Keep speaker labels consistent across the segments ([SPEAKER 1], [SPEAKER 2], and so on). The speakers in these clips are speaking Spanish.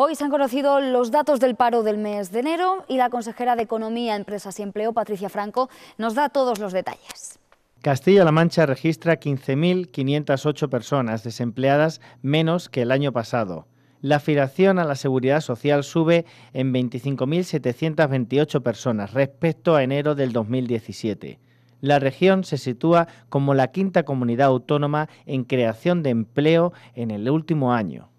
[SPEAKER 1] Hoy se han conocido los datos del paro del mes de enero y la consejera de Economía, Empresas y Empleo, Patricia Franco, nos da todos los detalles. Castilla-La Mancha registra 15.508 personas desempleadas menos que el año pasado. La afiliación a la seguridad social sube en 25.728 personas respecto a enero del 2017. La región se sitúa como la quinta comunidad autónoma en creación de empleo en el último año.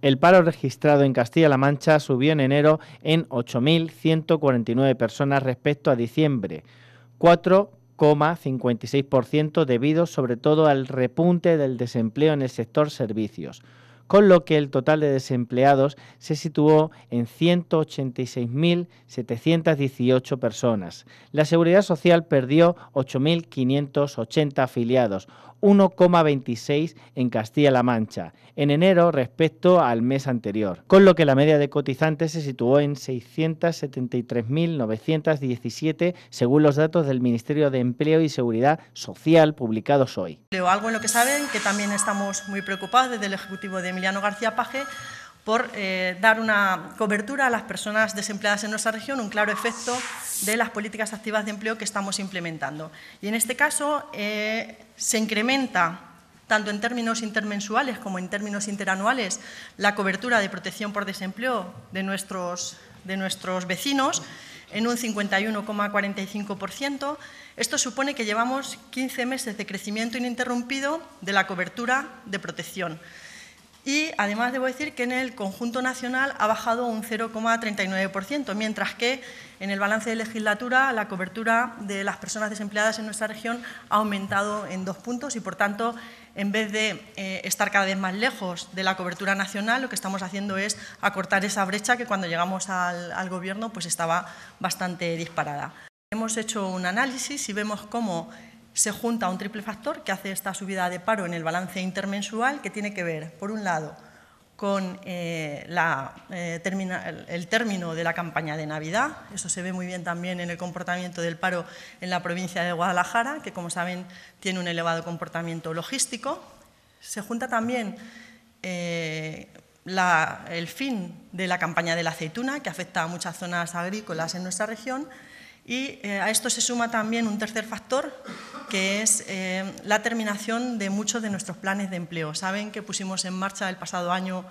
[SPEAKER 1] El paro registrado en Castilla-La Mancha subió en enero en 8.149 personas respecto a diciembre, 4,56% debido sobre todo al repunte del desempleo en el sector servicios, con lo que el total de desempleados se situó en 186.718 personas. La Seguridad Social perdió 8.580 afiliados, 1,26 en Castilla-La Mancha, en enero respecto al mes anterior, con lo que la media de cotizantes se situó en 673.917 según los datos del Ministerio de Empleo y Seguridad Social publicados hoy.
[SPEAKER 2] algo en lo que saben, que también estamos muy preocupados desde el Ejecutivo de Emiliano García Paje por eh, dar una cobertura a las personas desempleadas en nuestra región, un claro efecto de las políticas activas de empleo que estamos implementando. Y en este caso eh, se incrementa tanto en términos intermensuales como en términos interanuales, la cobertura de protección por desempleo de nuestros, de nuestros vecinos en un 51,45%. Esto supone que llevamos 15 meses de crecimiento ininterrumpido de la cobertura de protección. Y además debo decir que en el conjunto nacional ha bajado un 0,39%, mientras que en el balance de legislatura la cobertura de las personas desempleadas en nuestra región ha aumentado en dos puntos y, por tanto, en vez de eh, estar cada vez más lejos de la cobertura nacional, lo que estamos haciendo es acortar esa brecha que cuando llegamos al, gobierno pues estaba bastante disparada. Hemos hecho un análisis y vemos cómo se junta un triple factor que hace esta subida de paro en el balance intermensual que tiene que ver, por un lado, con eh, eh, el, término de la campaña de Navidad. Eso se ve muy bien también en el comportamiento del paro en la provincia de Guadalajara, que como saben tiene un elevado comportamiento logístico. Se junta también eh, el fin de la campaña de la aceituna, que afecta a muchas zonas agrícolas en nuestra región, y eh, a esto se suma también un tercer factor, que es eh, la terminación de muchos de nuestros planes de empleo. Saben que pusimos en marcha el pasado año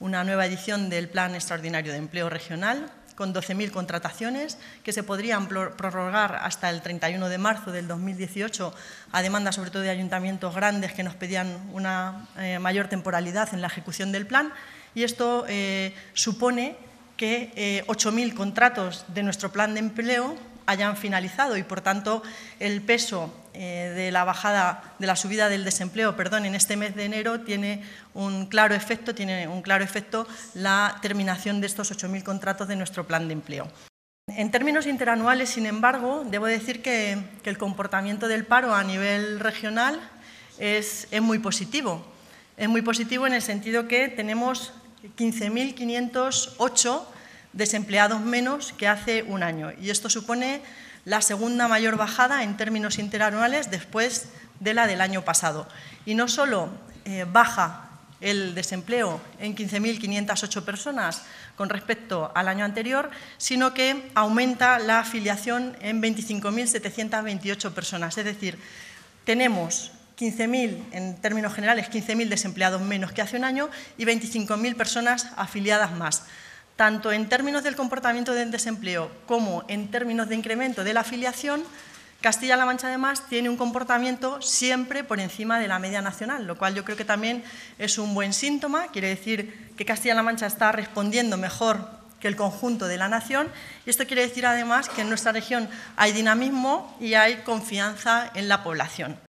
[SPEAKER 2] una nueva edición del Plan Extraordinario de Empleo Regional, con 12.000 contrataciones que se podrían prorrogar hasta el 31 de marzo del 2018 a demanda sobre todo de ayuntamientos grandes que nos pedían una eh, mayor temporalidad en la ejecución del plan y esto supone que 8.000 contratos de nuestro plan de empleo hayan finalizado y, por tanto, el peso eh, de la bajada, de la subida del desempleo, perdón, en este mes de enero tiene un claro efecto, tiene un claro efecto la terminación de estos 8.000 contratos de nuestro plan de empleo. En términos interanuales, sin embargo, debo decir que, el comportamiento del paro a nivel regional es, es muy positivo. Es muy positivo en el sentido que tenemos 15.508 desempleados menos que hace un año. Y esto supone la segunda mayor bajada en términos interanuales después de la del año pasado. Y no solo eh, baja el desempleo en 15.508 personas con respecto al año anterior, sino que aumenta la afiliación en 25.728 personas. Es decir, tenemos 15.000, en términos generales, 15.000 desempleados menos que hace un año y 25.000 personas afiliadas más tanto en términos del comportamiento del desempleo como en términos de incremento de la afiliación, Castilla-La Mancha además tiene un comportamiento siempre por encima de la media nacional, lo cual yo creo que también es un buen síntoma, quiere decir que Castilla-La Mancha está respondiendo mejor que el conjunto de la nación y esto quiere decir además que en nuestra región hay dinamismo y hay confianza en la población.